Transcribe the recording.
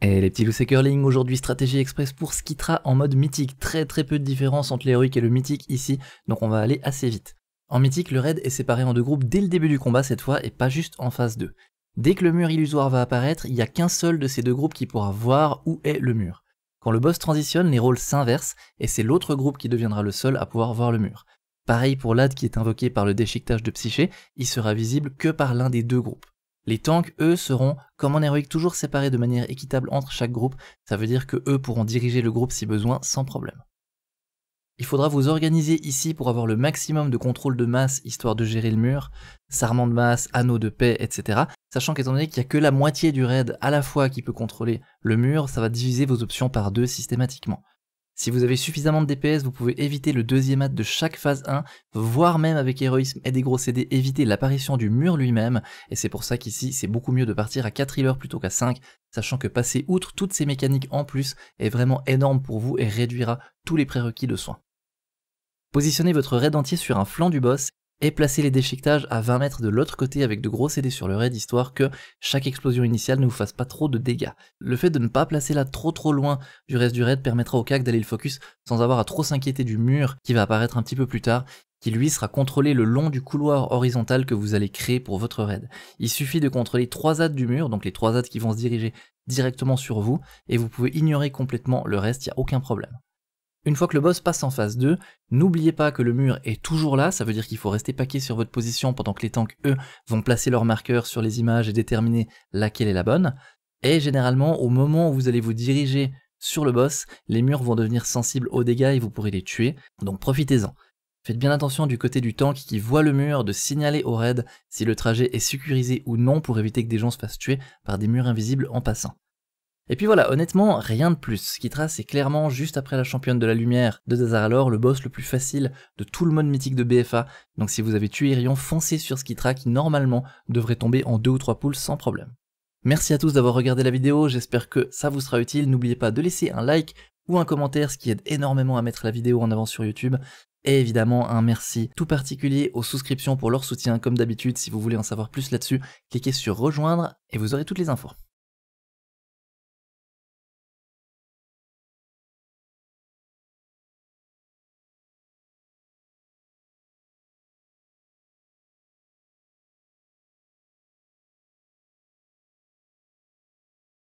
Et les petits loups curling, aujourd'hui stratégie express pour Skitra en mode mythique. Très très peu de différence entre l'héroïque et le mythique ici, donc on va aller assez vite. En mythique, le raid est séparé en deux groupes dès le début du combat cette fois et pas juste en phase 2. Dès que le mur illusoire va apparaître, il n'y a qu'un seul de ces deux groupes qui pourra voir où est le mur. Quand le boss transitionne, les rôles s'inversent et c'est l'autre groupe qui deviendra le seul à pouvoir voir le mur. Pareil pour l'AD qui est invoqué par le déchiquetage de Psyché, il sera visible que par l'un des deux groupes. Les tanks, eux, seront, comme en héroïque, toujours séparés de manière équitable entre chaque groupe, ça veut dire que eux pourront diriger le groupe si besoin sans problème. Il faudra vous organiser ici pour avoir le maximum de contrôle de masse histoire de gérer le mur, sarment de masse, anneau de paix, etc. Sachant qu'étant donné qu'il n'y a que la moitié du raid à la fois qui peut contrôler le mur, ça va diviser vos options par deux systématiquement. Si vous avez suffisamment de DPS, vous pouvez éviter le deuxième acte de chaque phase 1, voire même avec héroïsme et des gros CD, éviter l'apparition du mur lui-même, et c'est pour ça qu'ici c'est beaucoup mieux de partir à 4 healers plutôt qu'à 5, sachant que passer outre toutes ces mécaniques en plus est vraiment énorme pour vous et réduira tous les prérequis de soins. Positionnez votre raid entier sur un flanc du boss et placer les déchiquetages à 20 mètres de l'autre côté avec de gros CD sur le raid histoire que chaque explosion initiale ne vous fasse pas trop de dégâts. Le fait de ne pas placer là trop trop loin du reste du raid permettra au CAC d'aller le focus sans avoir à trop s'inquiéter du mur qui va apparaître un petit peu plus tard qui lui sera contrôlé le long du couloir horizontal que vous allez créer pour votre raid. Il suffit de contrôler trois ads du mur, donc les trois ads qui vont se diriger directement sur vous, et vous pouvez ignorer complètement le reste, il n'y a aucun problème. Une fois que le boss passe en phase 2, n'oubliez pas que le mur est toujours là, ça veut dire qu'il faut rester paqué sur votre position pendant que les tanks, eux, vont placer leurs marqueurs sur les images et déterminer laquelle est la bonne. Et généralement, au moment où vous allez vous diriger sur le boss, les murs vont devenir sensibles aux dégâts et vous pourrez les tuer, donc profitez-en. Faites bien attention du côté du tank qui voit le mur de signaler au raid si le trajet est sécurisé ou non pour éviter que des gens se fassent tuer par des murs invisibles en passant. Et puis voilà, honnêtement, rien de plus. Skitra c'est clairement juste après la championne de la lumière de Dazaralor, le boss le plus facile de tout le mode mythique de BFA. Donc si vous avez tué Irion, foncez sur Skitra qui normalement devrait tomber en deux ou trois poules sans problème. Merci à tous d'avoir regardé la vidéo, j'espère que ça vous sera utile. N'oubliez pas de laisser un like ou un commentaire, ce qui aide énormément à mettre la vidéo en avant sur YouTube. Et évidemment, un merci tout particulier aux souscriptions pour leur soutien. Comme d'habitude, si vous voulez en savoir plus là-dessus, cliquez sur rejoindre et vous aurez toutes les infos.